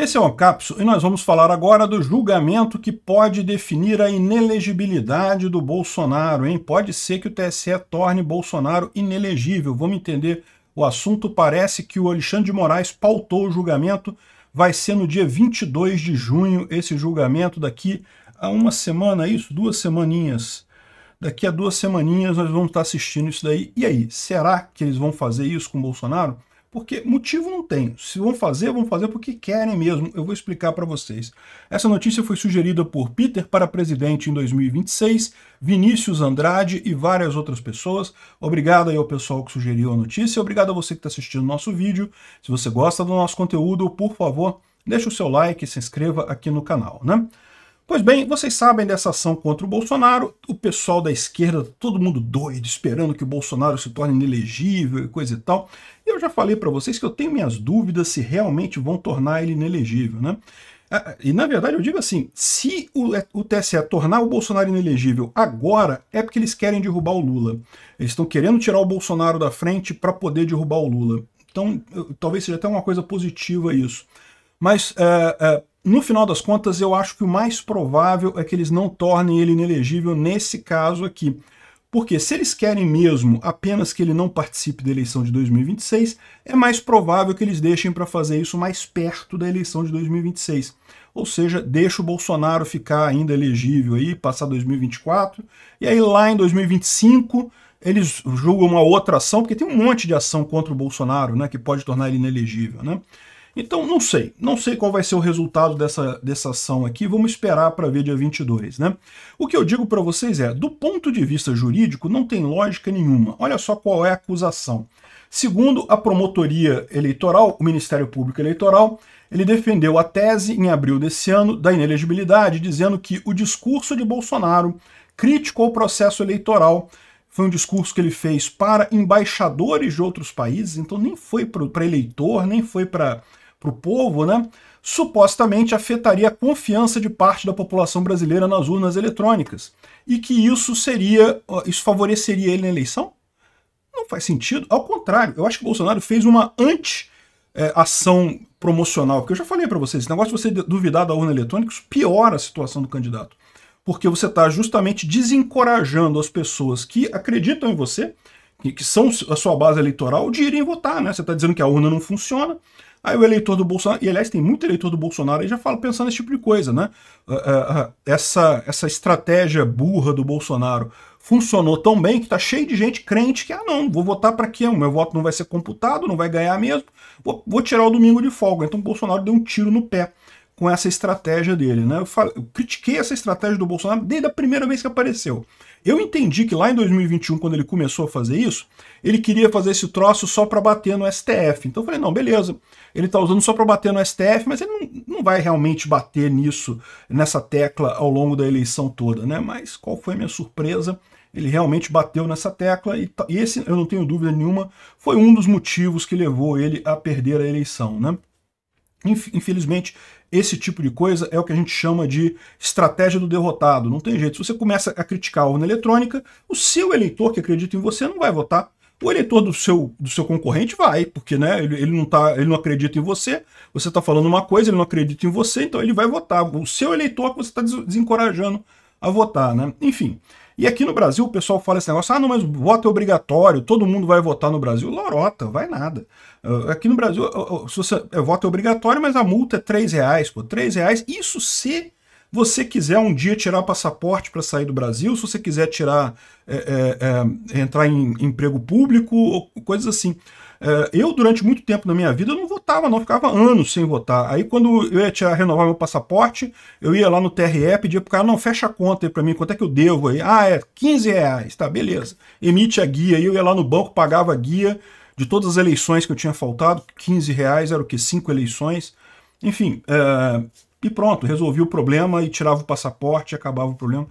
Esse é o Capso e nós vamos falar agora do julgamento que pode definir a inelegibilidade do Bolsonaro, hein? Pode ser que o TSE torne Bolsonaro inelegível. Vamos entender o assunto. Parece que o Alexandre de Moraes pautou o julgamento. Vai ser no dia 22 de junho esse julgamento, daqui a uma semana, é isso? Duas semaninhas. Daqui a duas semaninhas nós vamos estar assistindo isso daí. E aí, será que eles vão fazer isso com o Bolsonaro? porque motivo não tem. Se vão fazer, vão fazer porque querem mesmo. Eu vou explicar para vocês. Essa notícia foi sugerida por Peter para presidente em 2026, Vinícius Andrade e várias outras pessoas. Obrigado aí ao pessoal que sugeriu a notícia. Obrigado a você que está assistindo o nosso vídeo. Se você gosta do nosso conteúdo, por favor, deixe o seu like e se inscreva aqui no canal, né? Pois bem, vocês sabem dessa ação contra o Bolsonaro, o pessoal da esquerda, todo mundo doido, esperando que o Bolsonaro se torne inelegível e coisa e tal. Eu já falei para vocês que eu tenho minhas dúvidas se realmente vão tornar ele inelegível, né? É, e na verdade eu digo assim, se o, é, o TSE tornar o Bolsonaro inelegível agora, é porque eles querem derrubar o Lula. Eles estão querendo tirar o Bolsonaro da frente para poder derrubar o Lula. Então eu, talvez seja até uma coisa positiva isso. Mas é, no final das contas eu acho que o mais provável é que eles não tornem ele inelegível nesse caso aqui. Porque se eles querem mesmo apenas que ele não participe da eleição de 2026, é mais provável que eles deixem para fazer isso mais perto da eleição de 2026. Ou seja, deixa o Bolsonaro ficar ainda elegível aí, passar 2024, e aí lá em 2025 eles julgam uma outra ação, porque tem um monte de ação contra o Bolsonaro, né, que pode tornar ele inelegível, né? Então, não sei. Não sei qual vai ser o resultado dessa, dessa ação aqui. Vamos esperar para ver dia 22, né? O que eu digo para vocês é, do ponto de vista jurídico, não tem lógica nenhuma. Olha só qual é a acusação. Segundo a promotoria eleitoral, o Ministério Público Eleitoral, ele defendeu a tese em abril desse ano da inelegibilidade, dizendo que o discurso de Bolsonaro criticou o processo eleitoral foi um discurso que ele fez para embaixadores de outros países, então nem foi para eleitor, nem foi para para o povo, né, supostamente afetaria a confiança de parte da população brasileira nas urnas eletrônicas. E que isso seria. isso favoreceria ele na eleição? Não faz sentido. Ao contrário, eu acho que o Bolsonaro fez uma anti-ação promocional, porque eu já falei para vocês, esse negócio de você duvidar da urna eletrônica piora a situação do candidato. Porque você está justamente desencorajando as pessoas que acreditam em você, que, são a sua base eleitoral, de irem votar, né? Você está dizendo que a urna não funciona, Aí o eleitor do Bolsonaro, e aliás tem muito eleitor do Bolsonaro aí já fala pensando nesse tipo de coisa, né? Ah, ah, ah, essa, essa estratégia burra do Bolsonaro funcionou tão bem que tá cheio de gente crente que, ah não, vou votar para quê? O meu voto não vai ser computado, não vai ganhar mesmo, vou, vou tirar o domingo de folga. Então o Bolsonaro deu um tiro no pé com essa estratégia dele. Né? Eu, eu, critiquei essa estratégia do Bolsonaro desde a primeira vez que apareceu. Eu entendi que lá em 2021, quando ele começou a fazer isso, ele queria fazer esse troço só para bater no STF. Então eu falei, não, beleza, ele está usando só para bater no STF, mas ele não, não vai realmente bater nisso, nessa tecla ao longo da eleição toda. né? Mas qual foi a minha surpresa? ele realmente bateu nessa tecla e, esse, eu não tenho dúvida nenhuma, foi um dos motivos que levou ele a perder a eleição, né? Infelizmente, esse tipo de coisa é o que a gente chama de estratégia do derrotado. Não tem jeito. Se você começa a criticar a urna eletrônica, o seu eleitor que acredita em você não vai votar. O eleitor do seu, do seu concorrente vai, porque né, ele, ele, não tá, ele não acredita em você, você está falando uma coisa, ele não acredita em você, então ele vai votar. O seu eleitor é que você está desencorajando a votar. Né? Enfim, e aqui no Brasil o pessoal fala esse negócio, ah, não, mas voto é obrigatório, todo mundo vai votar no Brasil. Lorota, vai nada. Ah, aqui no Brasil, ah, ah, se você, é, voto é obrigatório, mas a multa é 3 reais, pô, 3 reais. Isso se você quiser um dia tirar passaporte para sair do Brasil, se você quiser tirar, é, é, é, entrar em emprego público, coisas assim. É, eu, durante muito tempo na minha vida, eu não votava, não, ficava anos sem votar. Aí, quando eu ia tirar, renovar meu passaporte, eu ia lá no TRE, pedia pro cara, não, fecha a conta aí pra mim, quanto é que eu devo aí? Ah, é 15 reais, tá, beleza. Emite a guia, aí eu ia lá no banco, pagava a guia de todas as eleições que eu tinha faltado, 15 reais, era o que, cinco eleições. Enfim, é, e pronto, resolvi o problema e tirava o passaporte, acabava o problema.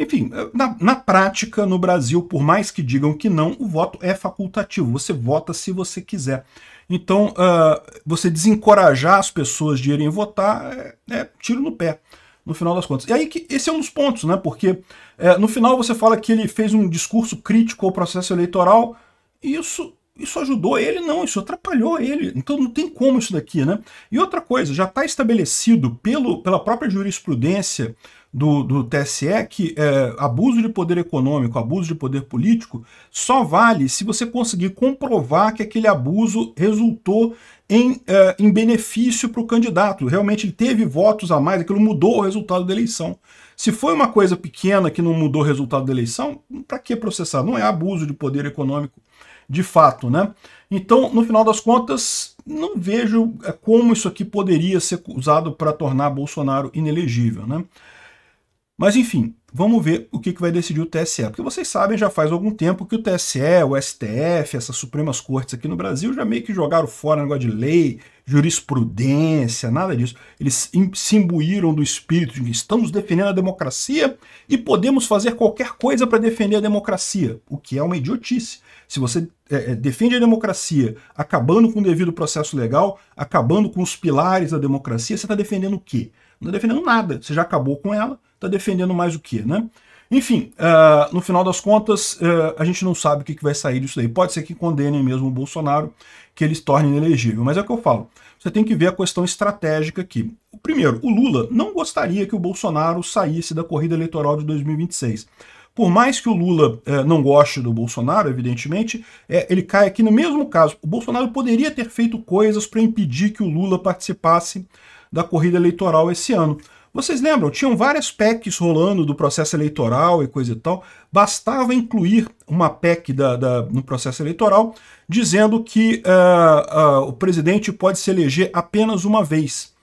Enfim, na, na, prática, no Brasil, por mais que digam que não, o voto é facultativo. Você vota se você quiser. Então, uh, você desencorajar as pessoas de irem votar é, é, tiro no pé, no final das contas. E aí, que, esse é um dos pontos, né? Porque é, no final você fala que ele fez um discurso crítico ao processo eleitoral, e isso isso ajudou ele, não, isso atrapalhou ele. Então não tem como isso daqui, né? E outra coisa, já está estabelecido pelo, pela própria jurisprudência do, do TSE que é, abuso de poder econômico, abuso de poder político, só vale se você conseguir comprovar que aquele abuso resultou em, é, em benefício para o candidato. Realmente ele teve votos a mais, aquilo mudou o resultado da eleição. Se foi uma coisa pequena que não mudou o resultado da eleição, para que processar? Não é abuso de poder econômico de fato, né? Então, no final das contas, não vejo é, como isso aqui poderia ser usado para tornar Bolsonaro inelegível, né? Mas enfim, vamos ver o que, que vai decidir o TSE. Porque vocês sabem, já faz algum tempo que o TSE, o STF, essas Supremas Cortes aqui no Brasil já meio que jogaram fora negócio de lei, jurisprudência, nada disso. Eles se imbuíram do espírito de que estamos defendendo a democracia e podemos fazer qualquer coisa para defender a democracia, o que é uma idiotice. Se você é, é, defende a democracia acabando com o devido processo legal, acabando com os pilares da democracia, você está defendendo o quê? Não está defendendo nada. Você já acabou com ela, está defendendo mais o que, né? Enfim, uh, no final das contas, uh, a gente não sabe o que, que, vai sair disso daí. Pode ser que condenem mesmo o Bolsonaro, que ele se torne inelegível. Mas é o que eu falo. Você tem que ver a questão estratégica aqui. Primeiro, o Lula não gostaria que o Bolsonaro saísse da corrida eleitoral de 2026. Por mais que o Lula eh, não goste do Bolsonaro, evidentemente, eh, ele cai aqui no mesmo caso. O Bolsonaro poderia ter feito coisas para impedir que o Lula participasse da corrida eleitoral esse ano. Vocês lembram? Tinham várias PECs rolando do processo eleitoral e coisa e tal. Bastava incluir uma PEC da, da no processo eleitoral dizendo que uh, uh, o presidente pode se eleger apenas uma vez.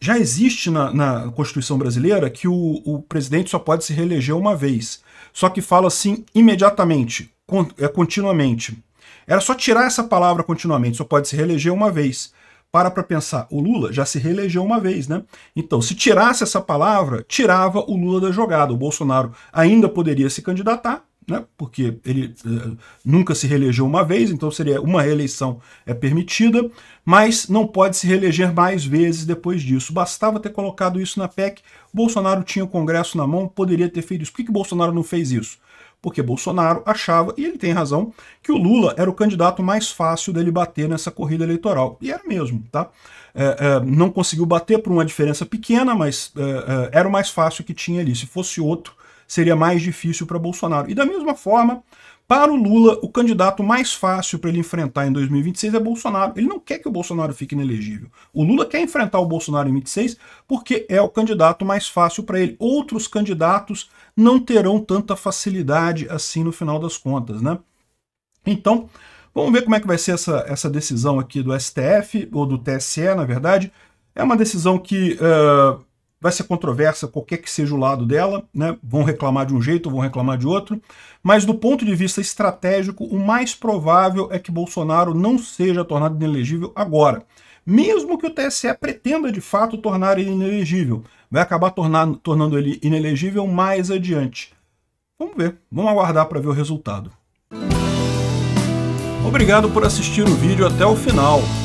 Já existe na, na Constituição brasileira que o, o presidente só pode se reeleger uma vez. Só que fala assim imediatamente, eh, continuamente. Era só tirar essa palavra continuamente, só pode se reeleger uma vez. Para para pensar, o Lula já se reelegeu uma vez, né? Então, se tirasse essa palavra, tirava o Lula da jogada. O Bolsonaro ainda poderia se candidatar, né? Porque ele uh, nunca se reelegeu uma vez, então seria uma reeleição é permitida, mas não pode se reeleger mais vezes depois disso. Bastava ter colocado isso na PEC. Bolsonaro tinha o Congresso na mão, poderia ter feito isso. Por que, que Bolsonaro não fez isso? porque Bolsonaro achava, e ele tem razão, que o Lula era o candidato mais fácil dele bater nessa corrida eleitoral. E era mesmo, tá? É, é, não conseguiu bater por uma diferença pequena, mas é, é era o mais fácil que tinha ali. Se fosse outro, seria mais difícil para Bolsonaro. E da mesma forma, para o Lula, o candidato mais fácil para ele enfrentar em 2026 é Bolsonaro. Ele não quer que o Bolsonaro fique inelegível. O Lula quer enfrentar o Bolsonaro em 26 porque é o candidato mais fácil para ele. Outros candidatos não terão tanta facilidade assim no final das contas, né? Então, vamos ver como é que vai ser essa, essa decisão aqui do STF, ou do TSE, na verdade. É uma decisão que uh, vai ser controversa qualquer que seja o lado dela, né? vão reclamar de um jeito, vão reclamar de outro, mas do ponto de vista estratégico, o mais provável é que Bolsonaro não seja tornado inelegível agora. Mesmo que o TSE pretenda de fato tornar ele inelegível, vai acabar tornar, tornando ele inelegível mais adiante. Vamos ver, vamos aguardar para ver o resultado. Obrigado por assistir o vídeo até o final.